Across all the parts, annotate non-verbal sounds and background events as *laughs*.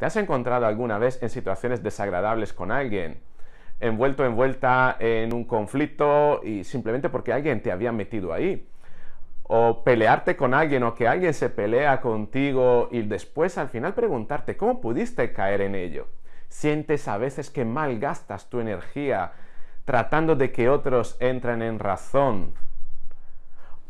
¿Te has encontrado alguna vez en situaciones desagradables con alguien? Envuelto, envuelta en un conflicto y simplemente porque alguien te había metido ahí. O pelearte con alguien o que alguien se pelea contigo y después al final preguntarte cómo pudiste caer en ello. Sientes a veces que malgastas tu energía tratando de que otros entren en razón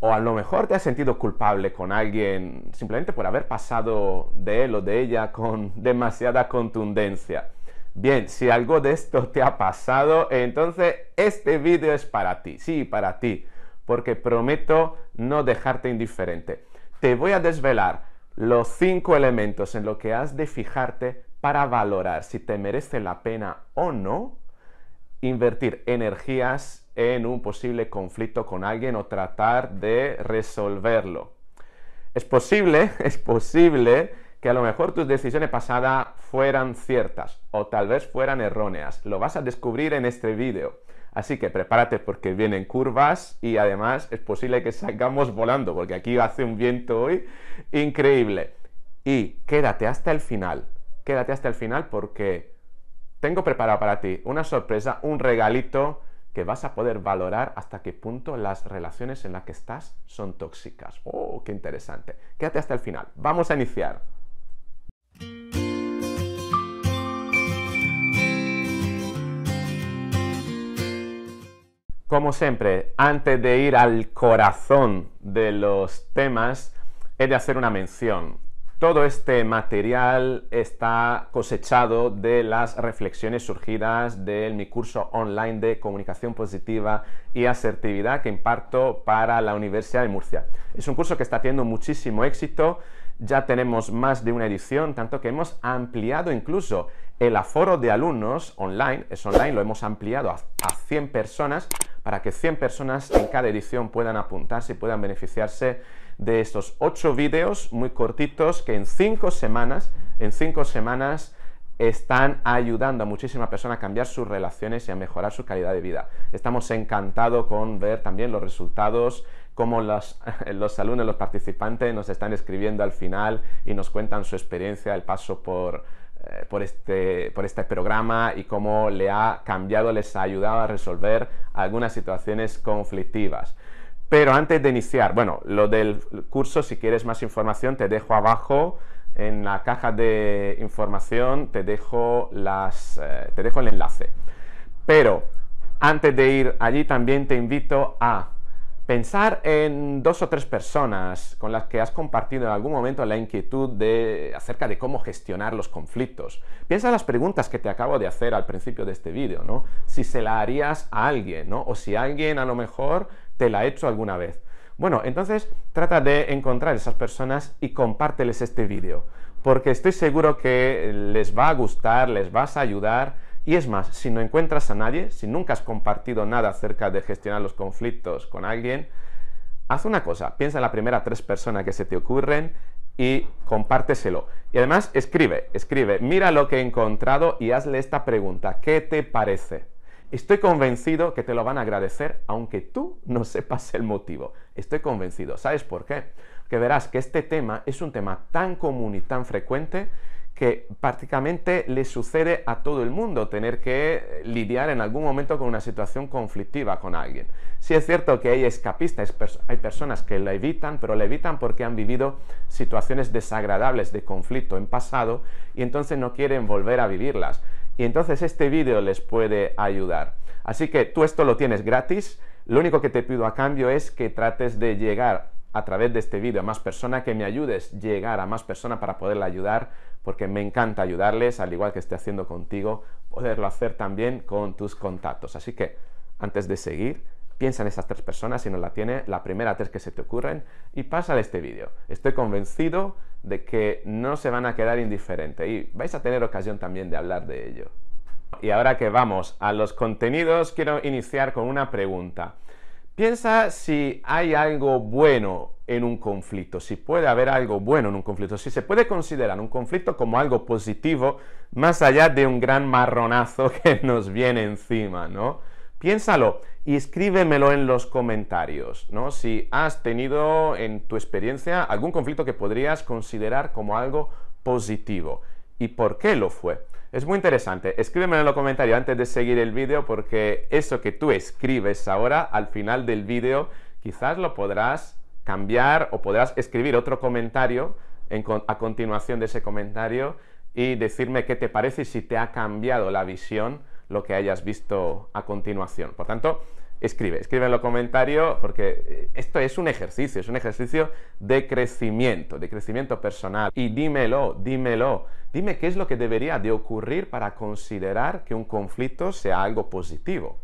o a lo mejor te has sentido culpable con alguien simplemente por haber pasado de él o de ella con *laughs* demasiada contundencia. Bien, si algo de esto te ha pasado, entonces este vídeo es para ti, sí, para ti, porque prometo no dejarte indiferente. Te voy a desvelar los cinco elementos en los que has de fijarte para valorar si te merece la pena o no invertir energías en un posible conflicto con alguien o tratar de resolverlo. Es posible, *laughs* es posible que a lo mejor tus decisiones pasadas fueran ciertas o tal vez fueran erróneas. Lo vas a descubrir en este vídeo. Así que prepárate porque vienen curvas y además es posible que salgamos volando porque aquí hace un viento hoy increíble. Y quédate hasta el final, quédate hasta el final porque tengo preparado para ti una sorpresa, un regalito que vas a poder valorar hasta qué punto las relaciones en las que estás son tóxicas. ¡Oh, qué interesante! Quédate hasta el final. Vamos a iniciar. Como siempre, antes de ir al corazón de los temas, he de hacer una mención todo este material está cosechado de las reflexiones surgidas de mi curso online de comunicación positiva y asertividad que imparto para la Universidad de Murcia. Es un curso que está teniendo muchísimo éxito, ya tenemos más de una edición, tanto que hemos ampliado incluso el aforo de alumnos online, es online, lo hemos ampliado a, 100 personas para que 100 personas en cada edición puedan apuntarse y puedan beneficiarse de estos ocho vídeos muy cortitos que en cinco semanas, en cinco semanas están ayudando a muchísima persona a cambiar sus relaciones y a mejorar su calidad de vida. Estamos encantados con ver también los resultados, cómo *laughs* los, alumnos, los participantes nos están escribiendo al final y nos cuentan su experiencia, el paso eh, por, este, por este programa y cómo le ha cambiado, les ha ayudado a resolver algunas situaciones conflictivas. Pero antes de iniciar, bueno, lo del curso, si quieres más información, te dejo abajo en la caja de información, te dejo, las, eh, te dejo el enlace. Pero antes de ir allí, también te invito a Pensar en dos o tres personas con las que has compartido en algún momento la inquietud acerca de cómo gestionar los conflictos. Piensa en las preguntas que te acabo de hacer al principio de este vídeo, ¿no? Si se la harías a alguien, ¿no? O si alguien a lo mejor te la ha hecho alguna vez. Bueno, entonces trata de encontrar esas personas y compárteles este vídeo, porque estoy seguro que les va a gustar, les vas a ayudar y es más, si no encuentras a nadie, si nunca has compartido nada acerca de gestionar los conflictos con alguien, haz una cosa, piensa en la primera tres personas que se te ocurren y compárteselo. Y además escribe, escribe, mira lo que he encontrado y hazle esta pregunta, ¿qué te parece? Estoy convencido que te lo van a agradecer aunque tú no sepas el motivo. Estoy convencido. ¿Sabes por qué? Que verás que este tema es un tema tan común y tan frecuente que prácticamente le sucede a todo el mundo tener que eh, lidiar en algún momento con una situación conflictiva con alguien. Sí es cierto que hay escapistas, hay personas que la evitan, pero la evitan porque han vivido situaciones desagradables de conflicto en pasado y entonces no quieren volver a vivirlas. Y entonces este vídeo les puede ayudar. Así que tú esto lo tienes gratis. Lo único que te pido a cambio es que trates de llegar a través de este vídeo a más personas, que me ayudes a llegar a más personas para poderla ayudar, porque me encanta ayudarles, al igual que estoy haciendo contigo, poderlo hacer también con tus contactos. Así que, antes de seguir, piensa en esas tres personas, si no la tiene, la primera tres que se te ocurren, y pásale este vídeo. Estoy convencido de que no se van a quedar indiferentes y vais a tener ocasión también de hablar de ello. Y ahora que vamos a los contenidos, quiero iniciar con una pregunta. Piensa si hay algo bueno en un conflicto, si puede haber algo bueno en un conflicto, si se puede considerar un conflicto como algo positivo más allá de un gran marronazo *laughs* que nos viene encima, ¿no? Piénsalo y escríbemelo en los comentarios, ¿no? Si has tenido en tu experiencia algún conflicto que podrías considerar como algo positivo y por qué lo fue. Es muy interesante. Escríbeme en los comentarios antes de seguir el vídeo porque eso que tú escribes ahora al final del vídeo quizás lo podrás cambiar o podrás escribir otro comentario a continuación de ese comentario y decirme qué te parece y si te ha cambiado la visión lo que hayas visto a continuación. Por tanto, escribe, escribe en los comentarios, porque eh, esto es un ejercicio, es un ejercicio de crecimiento, de crecimiento personal. Y dímelo, dímelo, dime qué es lo que debería de ocurrir para considerar que un conflicto sea algo positivo.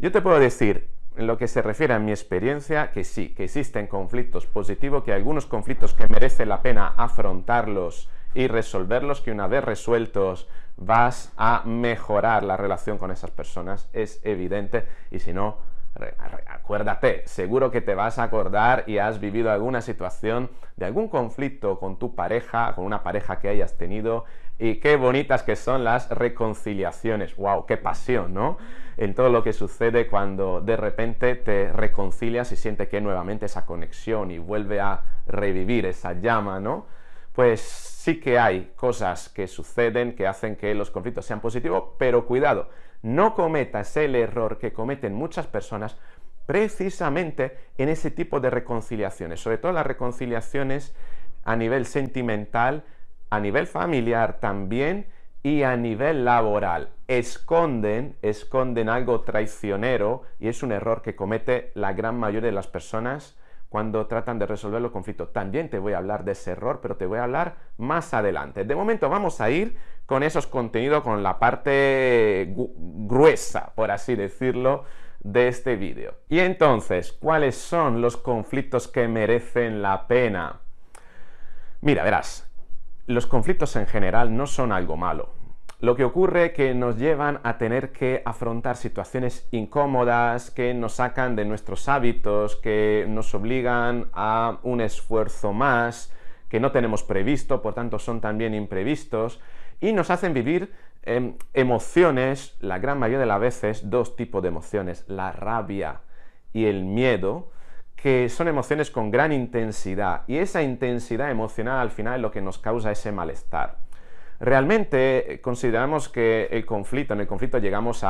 Yo te puedo decir, en lo que se refiere a mi experiencia, que sí, que existen conflictos positivos, que hay algunos conflictos que merece la pena afrontarlos y resolverlos, que una vez resueltos vas a mejorar la relación con esas personas, es evidente, y si no, acuérdate, seguro que te vas a acordar y has vivido alguna situación de algún conflicto con tu pareja, con una pareja que hayas tenido, y qué bonitas que son las reconciliaciones. ¡Wow! ¡Qué pasión, ¿no? En todo lo que sucede cuando de repente te reconcilias y sientes que nuevamente esa conexión y vuelve a revivir esa llama, ¿no? pues sí que hay cosas que suceden que hacen que los conflictos sean positivos, pero cuidado, no cometas el error que cometen muchas personas precisamente en ese tipo de reconciliaciones, sobre todo las reconciliaciones a nivel sentimental, a nivel familiar también y a nivel laboral. Esconden, esconden algo traicionero y es un error que comete la gran mayoría de las personas cuando tratan de resolver los conflictos. También te voy a hablar de ese error, pero te voy a hablar más adelante. De momento vamos a ir con esos contenidos, con la parte gruesa, por así decirlo, de este vídeo. Y entonces, ¿cuáles son los conflictos que merecen la pena? Mira, verás, los conflictos en general no son algo malo. Lo que ocurre que nos llevan a tener que afrontar situaciones incómodas que nos sacan de nuestros hábitos, que nos obligan a un esfuerzo más, que no tenemos previsto, por tanto son también imprevistos, y nos hacen vivir em, emociones, la gran mayoría de las veces, dos tipos de emociones, la rabia y el miedo, que son emociones con gran intensidad, y esa intensidad emocional al final es lo que nos causa ese malestar. Realmente eh, consideramos que el conflicto, en el conflicto llegamos em,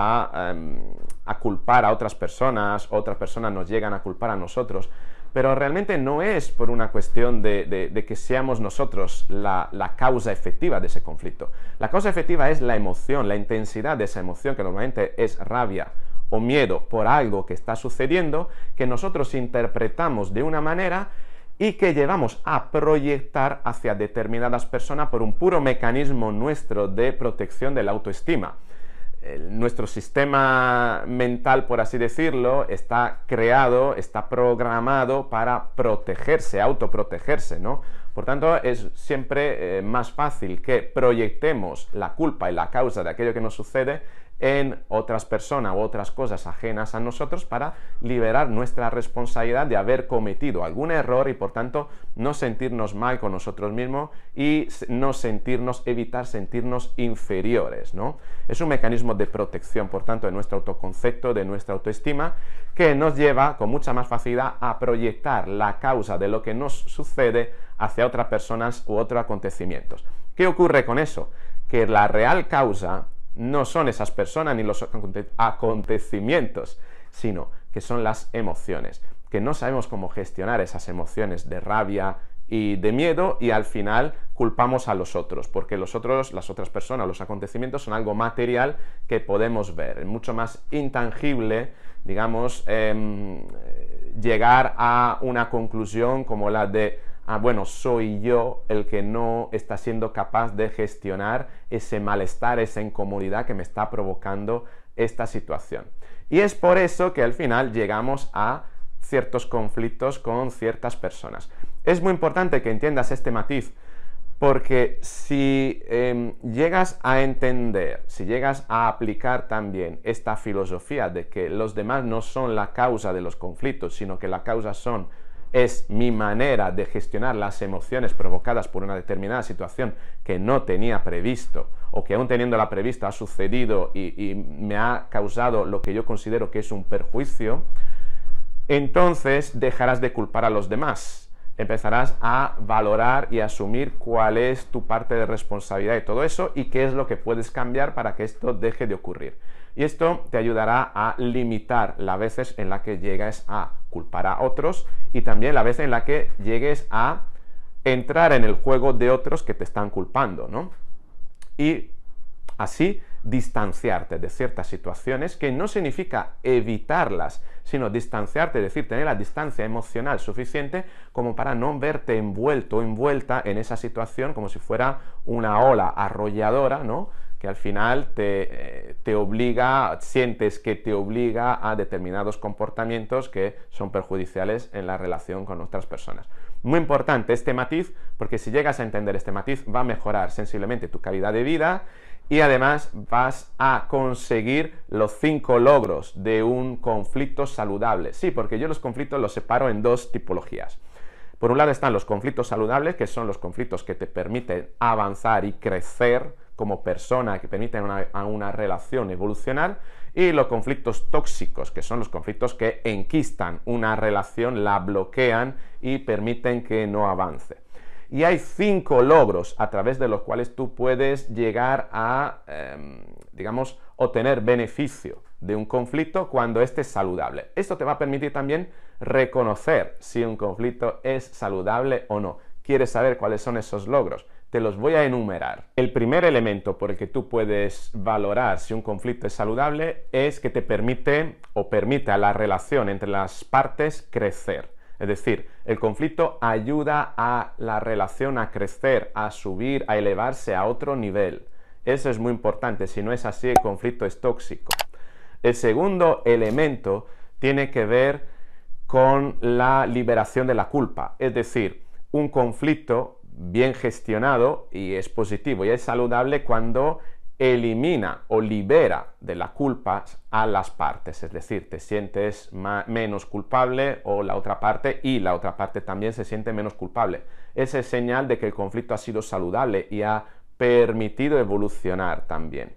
a, culpar a otras personas, otras personas nos llegan a culpar a nosotros, pero realmente no es por una cuestión de, que seamos nosotros la, la, causa efectiva de ese conflicto. La causa efectiva es la emoción, la intensidad de esa emoción, que normalmente es rabia o miedo por algo que está sucediendo, que nosotros interpretamos de una manera y que llevamos a proyectar hacia determinadas personas por un puro mecanismo nuestro de protección de la autoestima. nuestro sistema mental, por así decirlo, está creado, está programado para protegerse, autoprotegerse, ¿no? Por tanto, es siempre eh, más fácil que proyectemos la culpa y la causa de aquello que nos sucede en otras personas u otras cosas ajenas a nosotros para liberar nuestra responsabilidad de haber cometido algún error y por tanto no sentirnos mal con nosotros mismos y no sentirnos, evitar sentirnos inferiores, ¿no? Es un mecanismo de protección, por tanto, de nuestro autoconcepto, de nuestra autoestima, que nos lleva con mucha más facilidad a proyectar la causa de lo que nos sucede hacia otras personas u otros acontecimientos. ¿Qué ocurre con eso? Que la real causa no son esas personas ni los acontecimientos, sino que son las emociones, que no sabemos cómo gestionar esas emociones de rabia y de miedo y al final culpamos a los otros, porque los otros, las otras personas, los acontecimientos son algo material que podemos ver, es mucho más intangible, digamos, em, eh, llegar a una conclusión como la de Ah, bueno, soy yo el que no está siendo capaz de gestionar ese malestar, esa incomodidad que me está provocando esta situación. Y es por eso que al final llegamos a ciertos conflictos con ciertas personas. Es muy importante que entiendas este matiz, porque si em, llegas a entender, si llegas a aplicar también esta filosofía de que los demás no son la causa de los conflictos, sino que la causa son es mi manera de gestionar las emociones provocadas por una determinada situación que no tenía previsto o que aún teniéndola prevista ha sucedido y, y me ha causado lo que yo considero que es un perjuicio, entonces dejarás de culpar a los demás, empezarás a valorar y asumir cuál es tu parte de responsabilidad de todo eso y qué es lo que puedes cambiar para que esto deje de ocurrir. Y esto te ayudará a limitar las veces en las que llegas a culpar a otros y también la vez en la que llegues a entrar en el juego de otros que te están culpando, ¿no? Y así distanciarte de ciertas situaciones que no significa evitarlas, sino distanciarte, es decir, tener la distancia emocional suficiente como para no verte envuelto, o envuelta en esa situación como si fuera una ola arrolladora, ¿no? que al final eh, te, obliga, sientes que te obliga a determinados comportamientos que son perjudiciales en la relación con otras personas. Muy importante este matiz, porque si llegas a entender este matiz va a mejorar sensiblemente tu calidad de vida y además vas a conseguir los cinco logros de un conflicto saludable. Sí, porque yo los conflictos los separo en dos tipologías. Por un lado están los conflictos saludables, que son los conflictos que te permiten avanzar y crecer, como persona que permiten una, a una relación evolucionar y los conflictos tóxicos, que son los conflictos que enquistan una relación, la bloquean y permiten que no avance. Y hay cinco logros a través de los cuales tú puedes llegar a, em, digamos, obtener beneficio de un conflicto cuando éste es saludable. Esto te va a permitir también reconocer si un conflicto es saludable o no. ¿Quieres saber cuáles son esos logros? te los voy a enumerar. El primer elemento por el que tú puedes valorar si un conflicto es saludable es que te permite o permite a la relación entre las partes crecer. Es decir, el conflicto ayuda a la relación a crecer, a subir, a elevarse a otro nivel. Eso es muy importante, si no es así el conflicto es tóxico. El segundo elemento tiene que ver con la liberación de la culpa, es decir, un conflicto bien gestionado y es positivo y es saludable cuando elimina o libera de la culpa a las partes, es decir, te sientes menos culpable o la otra parte y la otra parte también se siente menos culpable. Ese es señal de que el conflicto ha sido saludable y ha permitido evolucionar también.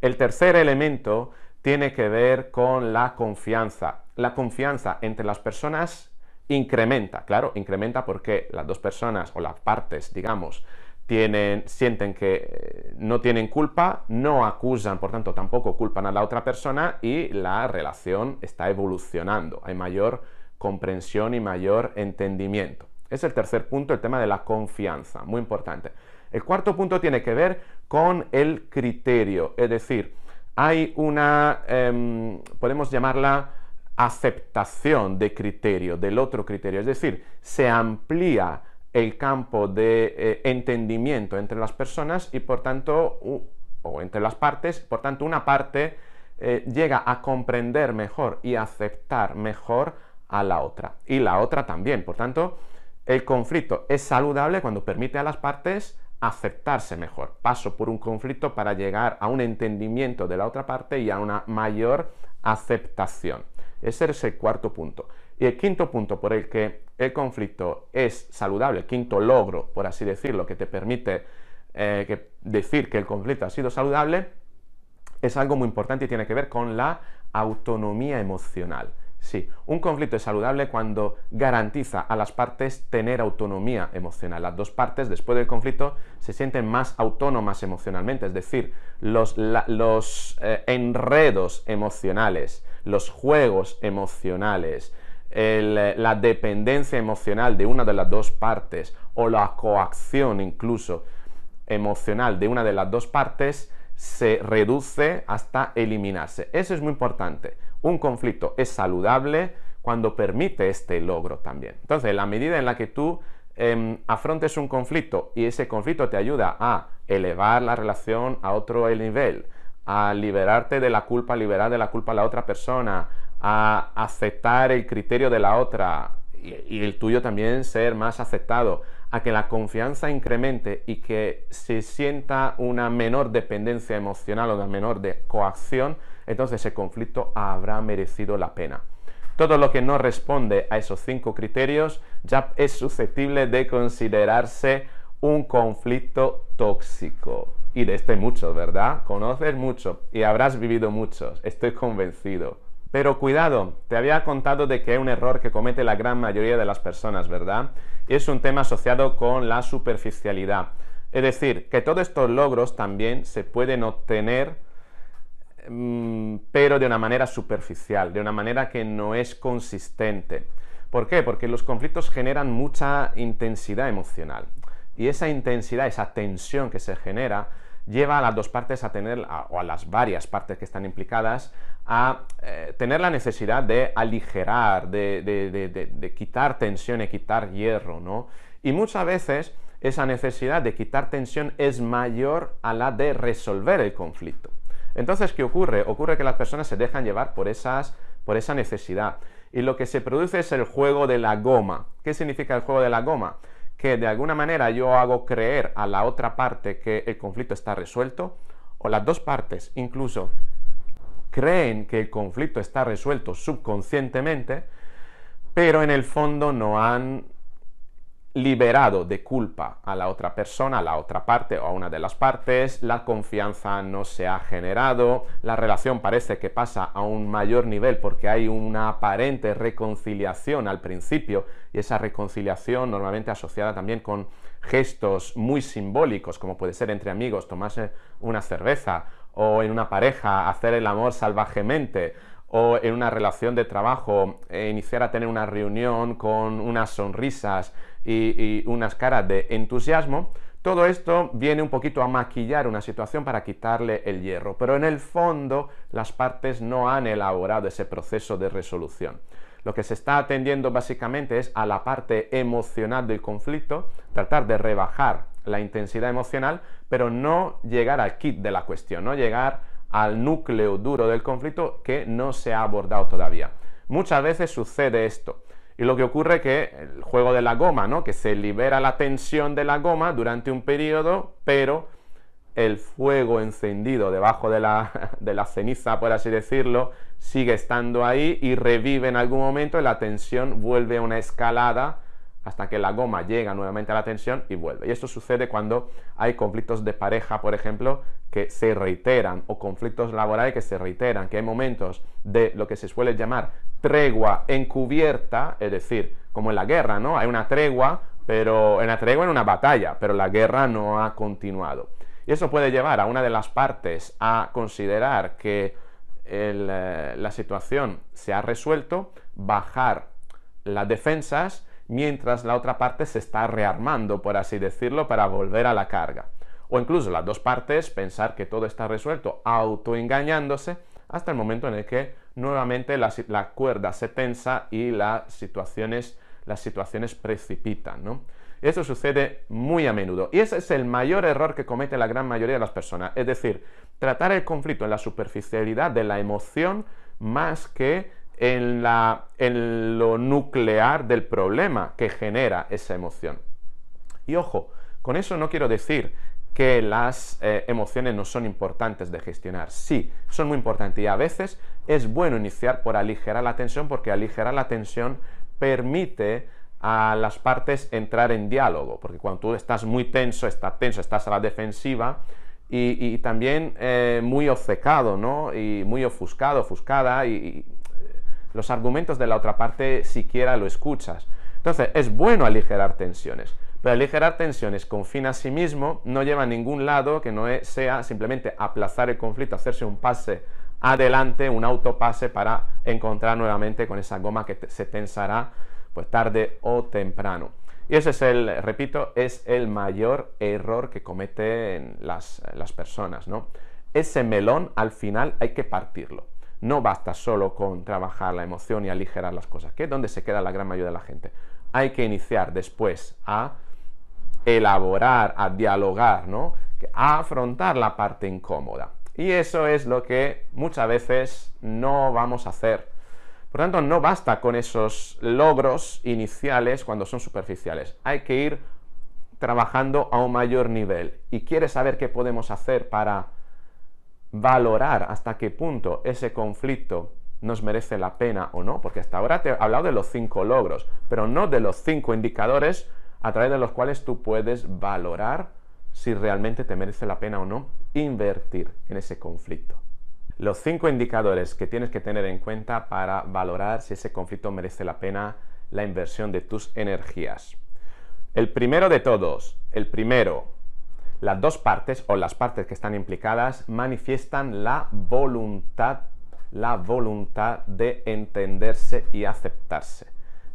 El tercer elemento tiene que ver con la confianza. La confianza entre las personas incrementa, claro, incrementa porque las dos personas o las partes, digamos, tienen, sienten que eh, no tienen culpa, no acusan, por tanto tampoco culpan a la otra persona y la relación está evolucionando, hay mayor comprensión y mayor entendimiento. Es el tercer punto, el tema de la confianza, muy importante. El cuarto punto tiene que ver con el criterio, es decir, hay una, em, podemos llamarla aceptación de criterio, del otro criterio. Es decir, se amplía el campo de eh, entendimiento entre las personas y por tanto, o entre las partes, por tanto una parte eh, llega a comprender mejor y aceptar mejor a la otra y la otra también. Por tanto, el conflicto es saludable cuando permite a las partes aceptarse mejor. Paso por un conflicto para llegar a un entendimiento de la otra parte y a una mayor aceptación. Ese es el cuarto punto. Y el quinto punto por el que el conflicto es saludable, el quinto logro, por así decirlo, que te permite eh, decir que el conflicto ha sido saludable, es algo muy importante y tiene que ver con la autonomía emocional. Sí, un conflicto es saludable cuando garantiza a las partes tener autonomía emocional. Las dos partes, después del conflicto, se sienten más autónomas emocionalmente, es decir, los, eh, enredos emocionales los juegos emocionales, eh, la dependencia emocional de una de las dos partes o la coacción incluso emocional de una de las dos partes se reduce hasta eliminarse. Eso es muy importante. Un conflicto es saludable cuando permite este logro también. Entonces, la medida en la que tú em, afrontes un conflicto y ese conflicto te ayuda a elevar la relación a otro nivel, a liberarte de la culpa, liberar de la culpa a la otra persona, a aceptar el criterio de la otra y, el tuyo también ser más aceptado, a que la confianza incremente y que se sienta una menor dependencia emocional o una menor de coacción, entonces ese conflicto habrá merecido la pena. Todo lo que no responde a esos cinco criterios ya es susceptible de considerarse un conflicto tóxico y de este mucho, ¿verdad? Conoces mucho y habrás vivido muchos, estoy convencido. Pero cuidado, te había contado de que es un error que comete la gran mayoría de las personas, ¿verdad? es un tema asociado con la superficialidad. Es decir, que todos estos logros también se pueden obtener mm, pero de una manera superficial, de una manera que no es consistente. ¿Por qué? Porque los conflictos generan mucha intensidad emocional. Y esa intensidad, esa tensión que se genera, lleva a las dos partes a tener, o a las varias partes que están implicadas, a eh, tener la necesidad de aligerar, de, quitar tensión y quitar hierro, ¿no? Y muchas veces esa necesidad de quitar tensión es mayor a la de resolver el conflicto. Entonces, ¿qué ocurre? Ocurre que las personas se dejan llevar por, esas, por esa necesidad. Y lo que se produce es el juego de la goma. ¿Qué significa el juego de la goma? que de alguna manera yo hago creer a la otra parte que el conflicto está resuelto, o las dos partes incluso creen que el conflicto está resuelto subconscientemente, pero en el fondo no han liberado de culpa a la otra persona, a la otra parte o a una de las partes, la confianza no se ha generado, la relación parece que pasa a un mayor nivel porque hay una aparente reconciliación al principio y esa reconciliación normalmente asociada también con gestos muy simbólicos como puede ser entre amigos tomarse una cerveza o en una pareja hacer el amor salvajemente o en una relación de trabajo, eh, iniciar a tener una reunión con unas sonrisas y unas caras de entusiasmo, todo esto viene un poquito a maquillar una situación para quitarle el hierro, pero en el fondo las partes no han elaborado ese proceso de resolución. Lo que se está atendiendo básicamente es a la parte emocional del conflicto, tratar de rebajar la intensidad emocional, pero no llegar al kit de la cuestión, no llegar al núcleo duro del conflicto que no se ha abordado todavía. Muchas veces sucede esto. Y lo que ocurre es que el juego de la goma, ¿no? Que se libera la tensión de la goma durante un periodo, pero el fuego encendido debajo de la, *laughs* de la, ceniza, por así decirlo, sigue estando ahí y revive en algún momento y la tensión vuelve a una escalada hasta que la goma llega nuevamente a la tensión y vuelve. Y esto sucede cuando hay conflictos de pareja, por ejemplo, que se reiteran, o conflictos laborales que se reiteran, que hay momentos de lo que se suele llamar tregua encubierta, es decir, como en la guerra, ¿no? Hay una tregua, pero en la tregua en una batalla, pero la guerra no ha continuado. Y eso puede llevar a una de las partes a considerar que eh, la situación se ha resuelto, bajar las defensas, mientras la otra parte se está rearmando, por así decirlo, para volver a la carga. O incluso las dos partes pensar que todo está resuelto, autoengañándose, hasta el momento en el que nuevamente la, cuerda se tensa y las situaciones, las situaciones precipitan. ¿no? Eso sucede muy a menudo. Y ese es el mayor error que comete la gran mayoría de las personas. Es decir, tratar el conflicto en la superficialidad de la emoción más que en, lo nuclear del problema que genera esa emoción. Y ojo, con eso no quiero decir que las eh, emociones no son importantes de gestionar. Sí, son muy importantes y a veces es bueno iniciar por aligerar la tensión porque aligerar la tensión permite a las partes entrar en diálogo, porque cuando tú estás muy tenso, estás tenso, estás a la defensiva y, también eh, muy obcecado, ¿no? Y muy ofuscado, ofuscada y, los argumentos de la otra parte siquiera lo escuchas. Entonces, es bueno aligerar tensiones, pero aligerar tensiones con fin a sí mismo no lleva a ningún lado que no e-, sea simplemente aplazar el conflicto, hacerse un pase adelante, un autopase para encontrar nuevamente con esa goma que se tensará pues tarde o temprano. Y ese es el, repito, es el mayor error que cometen las, las personas, ¿no? Ese melón al final hay que partirlo. No basta solo con trabajar la emoción y aligerar las cosas, que es donde se queda la gran mayoría de la gente. Hay que iniciar después a elaborar, a dialogar, ¿no? A afrontar la parte incómoda. Y eso es lo que muchas veces no vamos a hacer. Por tanto, no basta con esos logros iniciales cuando son superficiales. Hay que ir trabajando a un mayor nivel. Y quieres saber qué podemos hacer para valorar hasta qué punto ese conflicto nos merece la pena o no, porque hasta ahora te he hablado de los cinco logros, pero no de los cinco indicadores a través de los cuales tú puedes valorar si realmente te merece la pena o no invertir en ese conflicto. Los cinco indicadores que tienes que tener en cuenta para valorar si ese conflicto merece la pena la inversión de tus energías. El primero de todos, el primero, las dos partes o las partes que están implicadas manifiestan la voluntad, la voluntad de entenderse y aceptarse.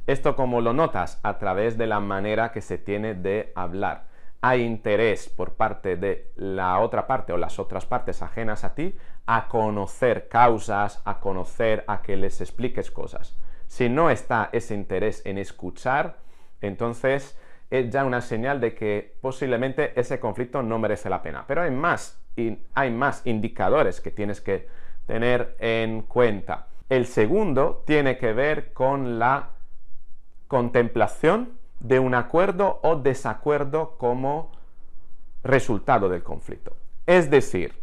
Esto como lo notas a través de la manera que se tiene de hablar. Hay interés por parte de la otra parte o las otras partes ajenas a ti a conocer causas, a conocer, a que les expliques cosas. Si no está ese interés en escuchar, entonces es ya una señal de que posiblemente ese conflicto no merece la pena. Pero hay más, hay más indicadores que tienes que tener en cuenta. El segundo tiene que ver con la contemplación de un acuerdo o desacuerdo como resultado del conflicto. Es decir,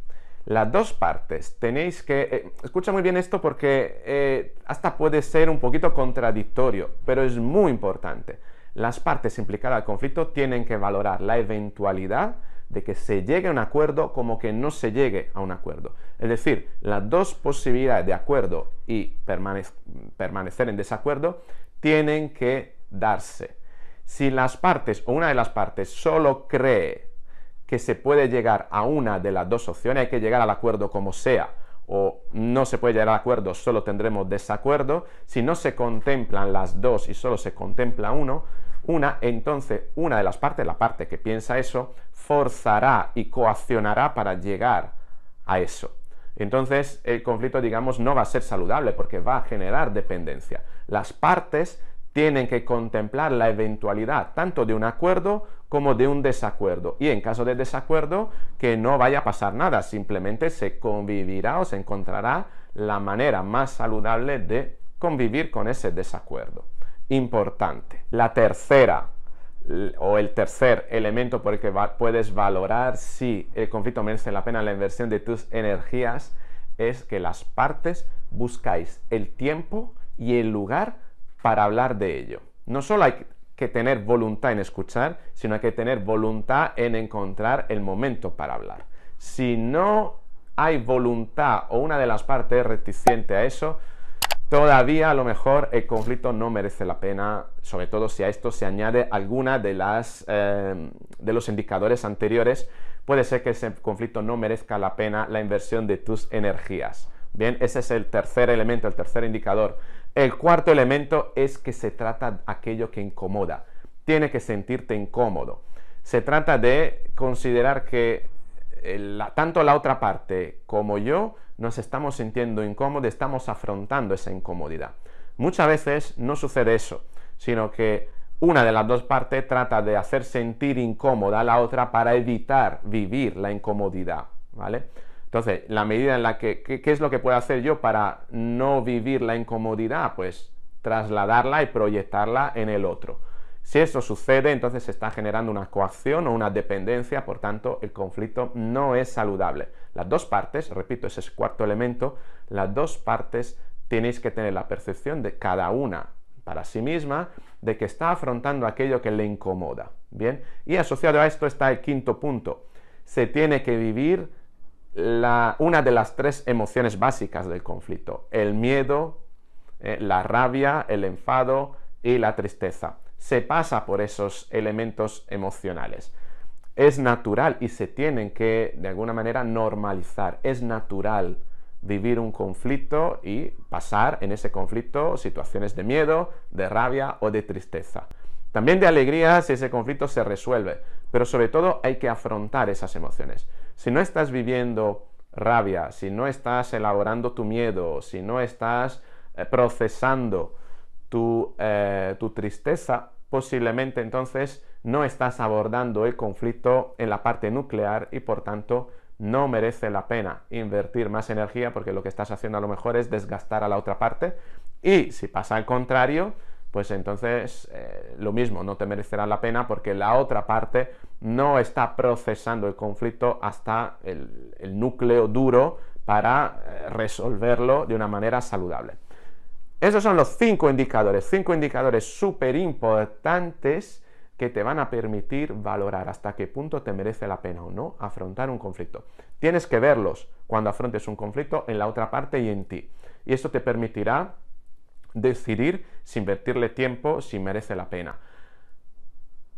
las dos partes tenéis que... Eh, escucha muy bien esto porque eh, hasta puede ser un poquito contradictorio, pero es muy importante las partes implicadas al conflicto tienen que valorar la eventualidad de que se llegue a un acuerdo como que no se llegue a un acuerdo. Es decir, las dos posibilidades de acuerdo y permanecer en desacuerdo tienen que darse. Si las partes o una de las partes solo cree que se puede llegar a una de las dos opciones, hay que llegar al acuerdo como sea, o no se puede llegar al acuerdo, solo tendremos desacuerdo, si no se contemplan las dos y solo se contempla uno, una, entonces una de las partes, la parte que piensa eso, forzará y coaccionará para llegar a eso. Entonces el conflicto, digamos, no va a ser saludable porque va a generar dependencia. Las partes tienen que contemplar la eventualidad tanto de un acuerdo como de un desacuerdo. Y en caso de desacuerdo, que no vaya a pasar nada, simplemente se convivirá o se encontrará la manera más saludable de convivir con ese desacuerdo importante. La tercera o el tercer elemento por el que puedes valorar si el conflicto merece la pena la inversión de tus energías es que las partes buscáis el tiempo y el lugar para hablar de ello. No solo hay que tener voluntad en escuchar, sino hay que tener voluntad en encontrar el momento para hablar. Si no hay voluntad o una de las partes es reticente a eso, Todavía a lo mejor el conflicto no merece la pena, sobre todo si a esto se añade alguna de, las, em, de los indicadores anteriores, puede ser que ese conflicto no merezca la pena la inversión de tus energías. Bien, ese es el tercer elemento, el tercer indicador. El cuarto elemento es que se trata de aquello que incomoda. Tiene que sentirte incómodo. Se trata de considerar que eh, tanto la otra parte como yo nos estamos sintiendo incómodos, estamos afrontando esa incomodidad. Muchas veces no sucede eso, sino que una de las dos partes trata de hacer sentir incómoda a la otra para evitar vivir la incomodidad, ¿vale? Entonces, la medida en la que, ¿qué, es lo que puedo hacer yo para no vivir la incomodidad? Pues trasladarla y proyectarla en el otro. Si eso sucede, entonces se está generando una coacción o una dependencia, por tanto, el conflicto no es saludable. Las dos partes, repito, ese es el cuarto elemento, las dos partes tenéis que tener la percepción de cada una para sí misma de que está afrontando aquello que le incomoda. Bien, y asociado a esto está el quinto punto. Se tiene que vivir una de las tres emociones básicas del conflicto, el miedo, eh, la rabia, el enfado y la tristeza se pasa por esos elementos emocionales. Es natural y se tienen que de alguna manera normalizar. Es natural vivir un conflicto y pasar en ese conflicto situaciones de miedo, de rabia o de tristeza. También de alegría si ese conflicto se resuelve, pero sobre todo hay que afrontar esas emociones. Si no estás viviendo rabia, si no estás elaborando tu miedo, si no estás eh, procesando eh, tu, tristeza, posiblemente entonces no estás abordando el conflicto en la parte nuclear y por tanto no merece la pena invertir más energía porque lo que estás haciendo a lo mejor es desgastar a la otra parte y si pasa al contrario, pues entonces eh, lo mismo, no te merecerá la pena porque la otra parte no está procesando el conflicto hasta el, núcleo duro para eh, resolverlo de una manera saludable. Esos son los cinco indicadores, cinco indicadores súper importantes que te van a permitir valorar hasta qué punto te merece la pena o no afrontar un conflicto. Tienes que verlos cuando afrontes un conflicto en la otra parte y en ti. Y esto te permitirá decidir si invertirle tiempo, si merece la pena.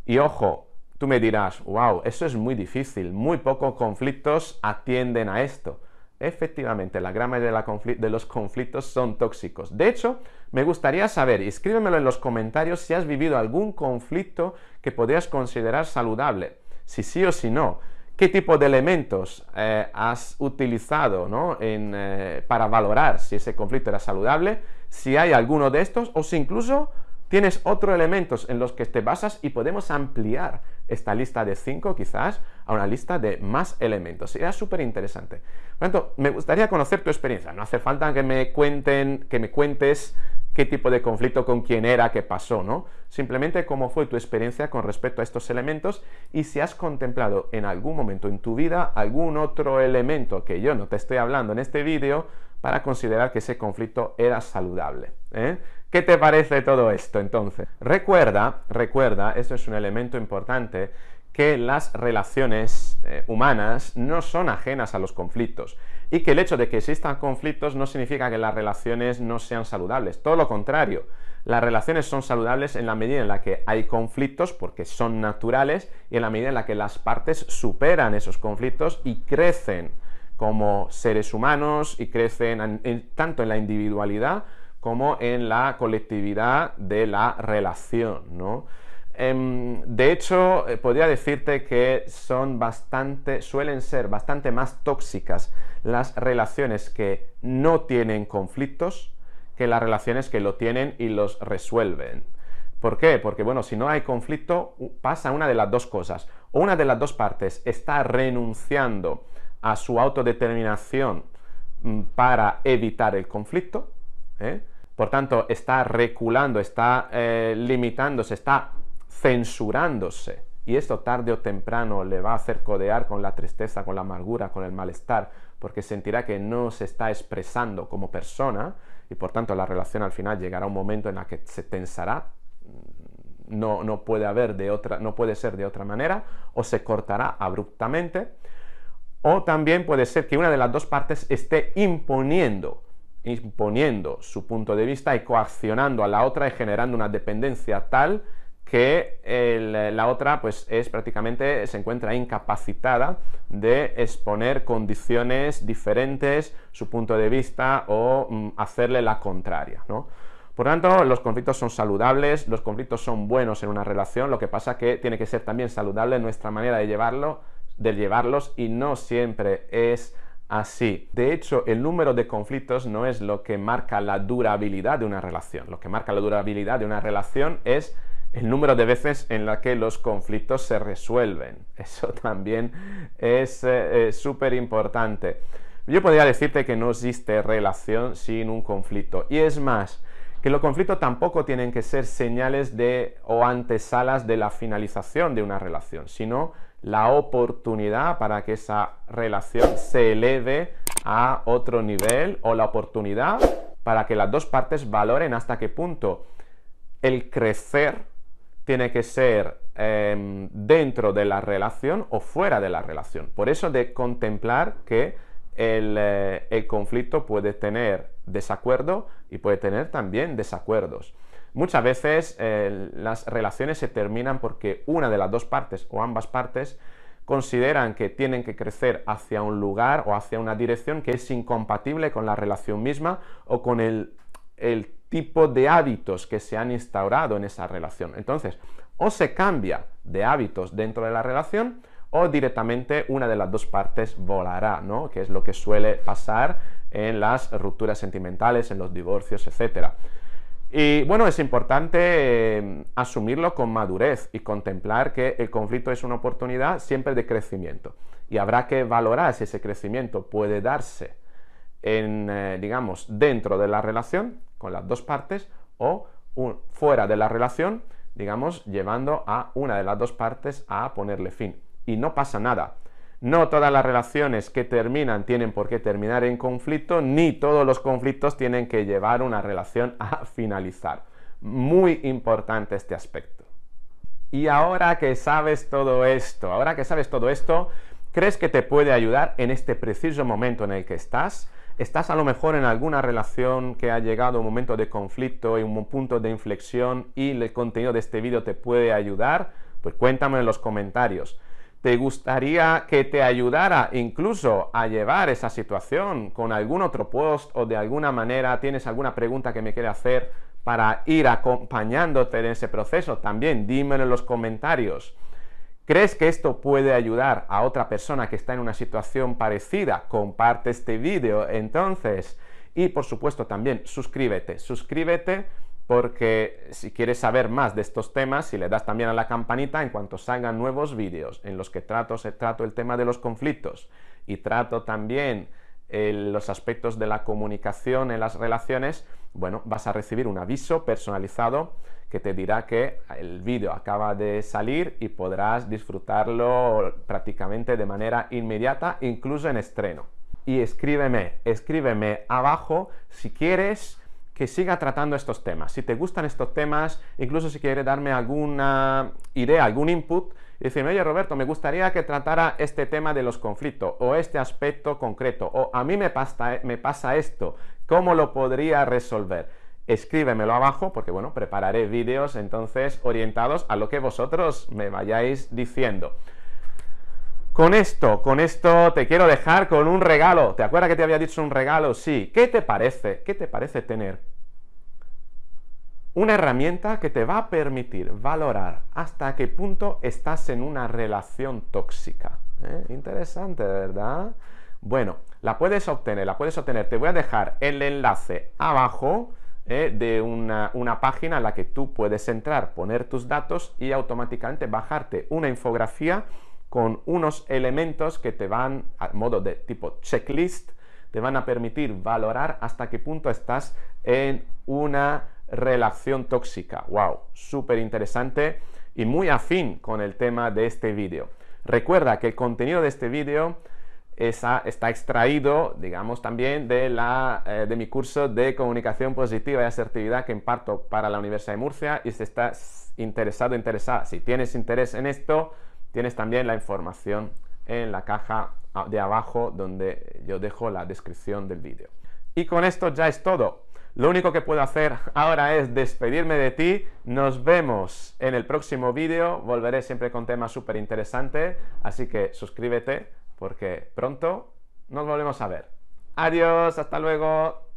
Y ojo, tú me dirás, wow, eso es muy difícil, muy pocos conflictos atienden a esto. Efectivamente, la gran de, los conflictos son tóxicos. De hecho, me gustaría saber, escríbemelo en los comentarios, si has vivido algún conflicto que podrías considerar saludable, si sí o si no. ¿Qué tipo de elementos eh, has utilizado eh, para valorar si ese conflicto era saludable? Si hay alguno de estos, o si incluso Tienes otros elementos en los que te basas y podemos ampliar esta lista de cinco, quizás a una lista de más elementos. Sería súper interesante. Por tanto, me gustaría conocer tu experiencia. No hace falta que me cuenten, que me cuentes qué tipo de conflicto con quién era, qué pasó, ¿no? Simplemente cómo fue tu experiencia con respecto a estos elementos y si has contemplado en algún momento en tu vida algún otro elemento que yo no te estoy hablando en este vídeo para considerar que ese conflicto era saludable. ¿eh? ¿Qué te parece todo esto entonces? Recuerda, recuerda, esto es un elemento importante, que las relaciones eh, humanas no son ajenas a los conflictos y que el hecho de que existan conflictos no significa que las relaciones no sean saludables, todo lo contrario. Las relaciones son saludables en la medida en la que hay conflictos porque son naturales y en la medida en la que las partes superan esos conflictos y crecen como seres humanos y crecen tanto en la individualidad como en la colectividad de la relación, ¿no? Em, de hecho, eh, podría decirte que son bastante, suelen ser bastante más tóxicas las relaciones que no tienen conflictos que las relaciones que lo tienen y los resuelven. ¿Por qué? Porque, bueno, si no hay conflicto, pasa una de las dos cosas. una de las dos partes está renunciando a su autodeterminación mm, para evitar el conflicto, ¿eh? Por tanto, está reculando, está eh, limitándose, está censurándose. Y esto tarde o temprano le va a hacer codear con la tristeza, con la amargura, con el malestar, porque sentirá que no se está expresando como persona y por tanto la relación al final llegará a un momento en el que se tensará, no, no, puede haber de otra, no puede ser de otra manera, o se cortará abruptamente, o también puede ser que una de las dos partes esté imponiendo imponiendo su punto de vista y coaccionando a la otra y generando una dependencia tal que eh, la otra pues es prácticamente se encuentra incapacitada de exponer condiciones diferentes, su punto de vista o mm, hacerle la contraria, ¿no? Por tanto, los conflictos son saludables, los conflictos son buenos en una relación, lo que pasa que tiene que ser también saludable nuestra manera de llevarlo, de llevarlos y no siempre es así. De hecho, el número de conflictos no es lo que marca la durabilidad de una relación. Lo que marca la durabilidad de una relación es el número de veces en la que los conflictos se resuelven. *laughs* Eso también es eh, eh, súper importante. Yo podría decirte que no existe relación sin un conflicto. Y es más, que los conflictos tampoco tienen que ser señales de o antesalas de la finalización de una relación, sino la oportunidad para que esa relación se eleve a otro nivel o la oportunidad para que las dos partes valoren hasta qué punto el crecer tiene que ser em, dentro de la relación o fuera de la relación. Por eso de contemplar que el eh, conflicto puede tener desacuerdo y puede tener también desacuerdos. Muchas veces eh, las relaciones se terminan porque una de las dos partes o ambas partes consideran que tienen que crecer hacia un lugar o hacia una dirección que es incompatible con la relación misma o con el, el tipo de hábitos que se han instaurado en esa relación. Entonces, o se cambia de hábitos dentro de la relación o directamente una de las dos partes volará, ¿no? Que es lo que suele pasar en las rupturas sentimentales, en los divorcios, etcétera. Y bueno, es importante eh, asumirlo con madurez y contemplar que el conflicto es una oportunidad siempre de crecimiento. Y habrá que valorar si ese crecimiento puede darse en, eh, digamos, dentro de la relación con las dos partes o fuera de la relación, digamos, llevando a una de las dos partes a ponerle fin. Y no pasa nada. No todas las relaciones que terminan tienen por qué terminar en conflicto, ni todos los conflictos tienen que llevar una relación a finalizar. Muy importante este aspecto. Y ahora que sabes todo esto, ahora que sabes todo esto, ¿crees que te puede ayudar en este preciso momento en el que estás? Estás a lo mejor en alguna relación que ha llegado un momento de conflicto y un punto de inflexión y el contenido de este vídeo te puede ayudar, pues cuéntame en los comentarios te gustaría que te ayudara incluso a llevar esa situación con algún otro post o de alguna manera tienes alguna pregunta que me quiere hacer para ir acompañándote en ese proceso, también dímelo en los comentarios. ¿Crees que esto puede ayudar a otra persona que está en una situación parecida? Comparte este vídeo entonces. Y por supuesto también suscríbete, suscríbete porque si quieres saber más de estos temas, si le das también a la campanita, en cuanto salgan nuevos vídeos en los que trato, trato el tema de los conflictos y trato también eh, los aspectos de la comunicación en las relaciones, bueno, vas a recibir un aviso personalizado que te dirá que el vídeo acaba de salir y podrás disfrutarlo prácticamente de manera inmediata, incluso en estreno. Y escríbeme, escríbeme abajo si quieres que siga tratando estos temas. Si te gustan estos temas, incluso si quieres darme alguna idea, algún input, y decirme, oye Roberto, me gustaría que tratara este tema de los conflictos, o este aspecto concreto, o a mí me pasa, me pasa esto, ¿cómo lo podría resolver? Escríbemelo abajo, porque bueno, prepararé vídeos entonces orientados a lo que vosotros me vayáis diciendo. Con esto, con esto te quiero dejar con un regalo. ¿Te acuerdas que te había dicho un regalo? Sí. ¿Qué te parece? ¿Qué te parece tener una herramienta que te va a permitir valorar hasta qué punto estás en una relación tóxica. ¿Eh? Interesante, ¿verdad? Bueno, la puedes obtener, la puedes obtener. Te voy a dejar el enlace abajo ¿eh? de una, una, página en la que tú puedes entrar, poner tus datos y automáticamente bajarte una infografía con unos elementos que te van, a modo de tipo checklist, te van a permitir valorar hasta qué punto estás en una relación tóxica. ¡Wow! Súper interesante y muy afín con el tema de este vídeo. Recuerda que el contenido de este vídeo está extraído, digamos, también de, eh, de mi curso de comunicación positiva y asertividad que imparto para la Universidad de Murcia y si estás interesado, interesada, si tienes interés en esto, Tienes también la información en la caja de abajo donde yo dejo la descripción del vídeo. Y con esto ya es todo. Lo único que puedo hacer ahora es despedirme de ti. Nos vemos en el próximo vídeo. Volveré siempre con temas súper interesantes. Así que suscríbete porque pronto nos volvemos a ver. Adiós, hasta luego.